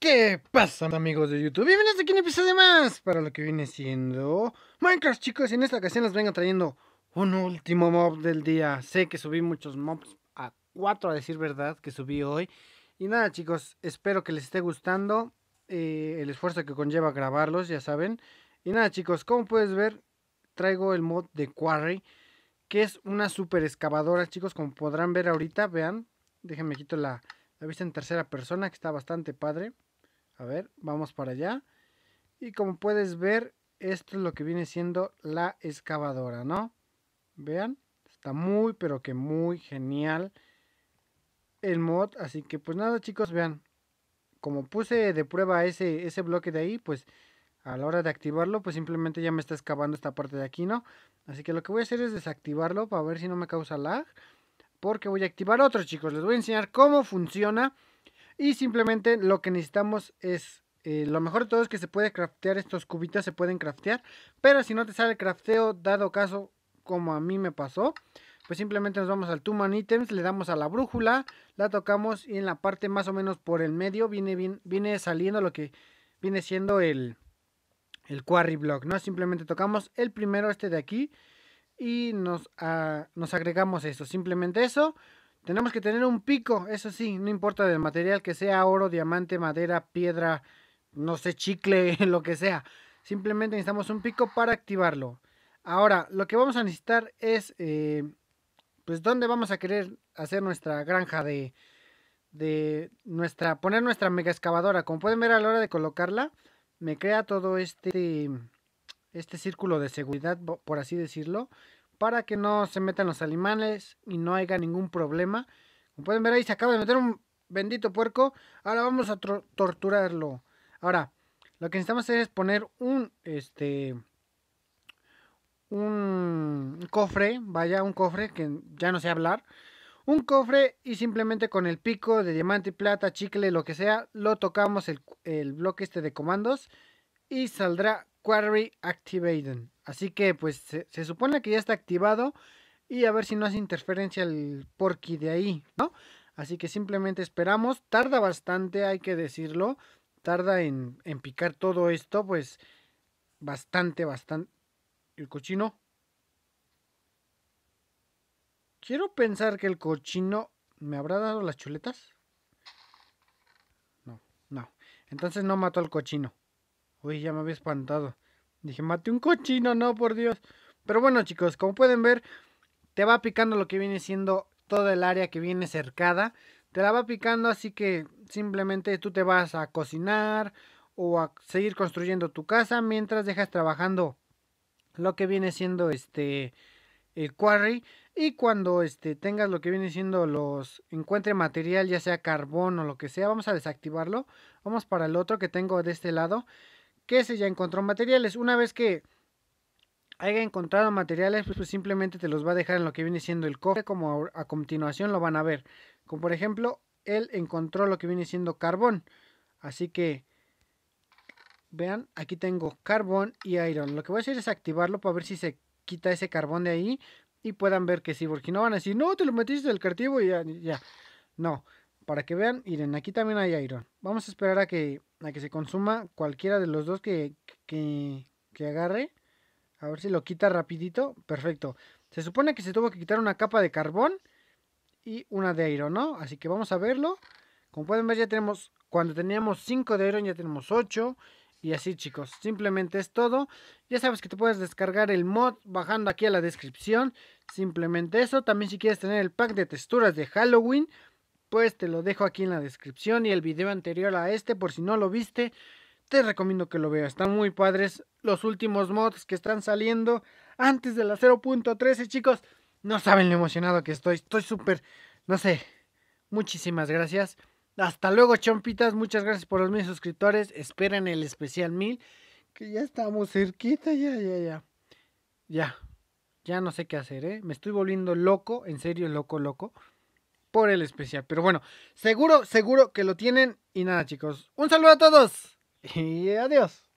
¿Qué pasa amigos de YouTube? Bienvenidos aquí en un episodio más para lo que viene siendo Minecraft chicos y en esta ocasión les vengo trayendo un último mob del día Sé que subí muchos mobs a 4 a decir verdad que subí hoy Y nada chicos, espero que les esté gustando eh, el esfuerzo que conlleva grabarlos ya saben Y nada chicos, como puedes ver traigo el mod de Quarry, que es una super excavadora, chicos, como podrán ver ahorita, vean, déjenme quito la, vista en tercera persona, que está bastante padre. A ver, vamos para allá. Y como puedes ver, esto es lo que viene siendo la excavadora, ¿no? Vean, está muy, pero que muy genial el mod. Así que pues nada chicos, vean, como puse de prueba ese, ese bloque de ahí, pues a la hora de activarlo, pues simplemente ya me está excavando esta parte de aquí, ¿no? Así que lo que voy a hacer es desactivarlo para ver si no me causa lag. Porque voy a activar otro, chicos. Les voy a enseñar cómo funciona. Y simplemente lo que necesitamos es... Eh, lo mejor de todo es que se puede craftear estos cubitos, se pueden craftear. Pero si no te sale el crafteo, dado caso como a mí me pasó, pues simplemente nos vamos al Two Man Items, le damos a la brújula, la tocamos y en la parte más o menos por el medio viene, viene, viene saliendo lo que viene siendo el el Quarry Block, ¿no? Simplemente tocamos el primero, este de aquí, y nos, ah, nos agregamos eso, simplemente eso. Tenemos que tener un pico, eso sí, no importa del material que sea oro, diamante, madera, piedra, no sé, chicle, lo que sea. Simplemente necesitamos un pico para activarlo. Ahora, lo que vamos a necesitar es, eh, pues, dónde vamos a querer hacer nuestra granja de, de nuestra, poner nuestra mega excavadora. Como pueden ver a la hora de colocarla, me crea todo este, este círculo de seguridad, por así decirlo, para que no se metan los animales y no haya ningún problema. Como pueden ver ahí se acaba de meter un bendito puerco. Ahora vamos a torturarlo. Ahora, lo que necesitamos hacer es poner un, este, un cofre, vaya, un cofre que ya no sé hablar un cofre y simplemente con el pico de diamante, y plata, chicle, lo que sea, lo tocamos el, el bloque este de comandos y saldrá Quarry Activated. Así que pues se, supone que ya está activado y a ver si no hace interferencia el porky de ahí, ¿no? Así que simplemente esperamos, tarda bastante, hay que decirlo, tarda en picar todo esto, pues bastante, bastante. El cochino, Quiero pensar que el cochino me habrá dado las chuletas. No, no. Entonces no mató al cochino. Uy, ya me había espantado. Dije, mate un cochino, no, por Dios. Pero bueno, chicos, como pueden ver, te va picando lo que viene siendo toda el área que viene cercada. Te la va picando, así que simplemente tú te vas a cocinar o a seguir construyendo tu casa mientras dejas trabajando lo que viene siendo este el quarry y cuando este, tengas lo que viene siendo los encuentre material, ya sea carbón o lo que sea, vamos a desactivarlo. Vamos para el otro que tengo de este lado, que se ya encontró materiales. Una vez que haya encontrado materiales, pues, pues, simplemente te los va a dejar en lo que viene siendo el cofre, como a continuación lo van a ver. Como por ejemplo, él encontró lo que viene siendo carbón. Así que vean, aquí tengo carbón y iron. Lo que voy a hacer es activarlo para ver si se quita ese carbón de ahí y puedan ver que sí, porque no van a decir, no, te lo metiste del cartivo y ya, ya. No, para que vean, miren, aquí también hay iron. Vamos a esperar a que, a que se consuma cualquiera de los dos que, que, que agarre. A ver si lo quita rapidito. Perfecto. Se supone que se tuvo que quitar una capa de carbón y una de iron, ¿no? Así que vamos a verlo. Como pueden ver ya tenemos, cuando teníamos 5 de iron ya tenemos 8. Y así chicos, simplemente es todo. Ya sabes que te puedes descargar el mod bajando aquí a la descripción. Simplemente eso. También si quieres tener el pack de texturas de Halloween, pues te lo dejo aquí en la descripción. Y el video anterior a este, por si no lo viste, te recomiendo que lo veas. Están muy padres los últimos mods que están saliendo antes de la 0.13, chicos. No saben lo emocionado que estoy. Estoy súper, no sé. Muchísimas gracias. Hasta luego, chompitas. Muchas gracias por los mil suscriptores. Esperen el especial mil. Que ya estamos cerquita, ya, ya, ya. Ya. Ya no sé qué hacer, ¿eh? Me estoy volviendo loco, en serio, loco, loco. Por el especial. Pero bueno, seguro, seguro que lo tienen. Y nada, chicos. Un saludo a todos. Y adiós.